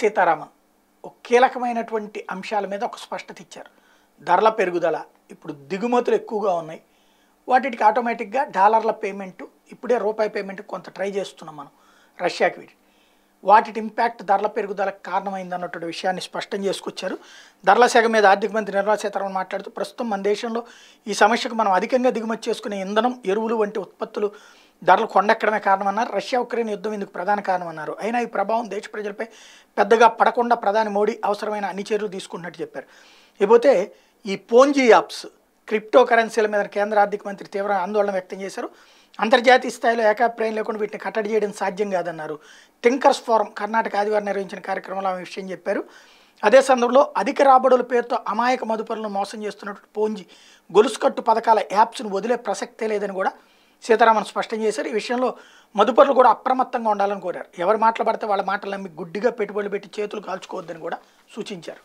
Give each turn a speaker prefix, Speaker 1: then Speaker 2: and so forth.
Speaker 1: సీతారామన్ ఒక కీలకమైనటువంటి అంశాల మీద ఒక స్పష్టత ఇచ్చారు ధరల పెరుగుదల ఇప్పుడు దిగుమతులు ఎక్కువగా ఉన్నాయి వాటికి ఆటోమేటిక్గా డాలర్ల పేమెంట్ ఇప్పుడే రూపాయి పేమెంట్ కొంత ట్రై చేస్తున్నాం మనం రష్యాకి వీటి వాటి ఇంపాక్ట్ ధరల పెరుగుదలకు అన్నటువంటి విషయాన్ని స్పష్టం చేసుకొచ్చారు ధరల శాఖ మీద ఆర్థిక మంత్రి నిర్మలా సీతారామన్ మాట్లాడుతూ ప్రస్తుతం మన దేశంలో ఈ సమస్యకు మనం అధికంగా దిగుమతి చేసుకునే ఇంధనం ఎరువులు వంటి ఉత్పత్తులు ధరలు కొండెక్కడమే కారణమన్నారు రష్యా ఉక్రెయిన్ యుద్ధం ఇందుకు ప్రధాన కారణమన్నారు అయినా ఈ ప్రభావం దేశ ప్రజలపై పెద్దగా పడకుండా ప్రధాని మోడీ అవసరమైన అన్ని చర్యలు తీసుకుంటున్నట్టు చెప్పారు ఇకపోతే ఈ పోంజీ యాప్స్ క్రిప్టో కరెన్సీల మీద కేంద్ర ఆర్థిక మంత్రి తీవ్ర ఆందోళన వ్యక్తం చేశారు అంతర్జాతీయ స్థాయిలో ఏకాభిప్రాయం లేకుండా వీటిని కట్టడి చేయడం సాధ్యం కాదన్నారు థింకర్స్ ఫోరం కర్ణాటక ఆదివారం నిర్వహించిన కార్యక్రమంలో ఆమె విషయం చెప్పారు అదే సందర్భంలో అధిక రాబడుల పేరుతో అమాయక మదుపరులను మోసం చేస్తున్నట్టు పోంజీ గొలుసుకట్టు పథకాల యాప్స్ను వదిలే ప్రసక్తే లేదని కూడా సీతారామన్ స్పష్టం చేశారు ఈ విషయంలో మదుపరులు కూడా అప్రమత్తంగా ఉండాలని కోరారు ఎవరు మాట్లాడితే వాళ్ళ మాటలు నమ్మి గుడ్డిగా పెట్టుబడులు పెట్టి చేతులు కాల్చుకోవద్దని కూడా సూచించారు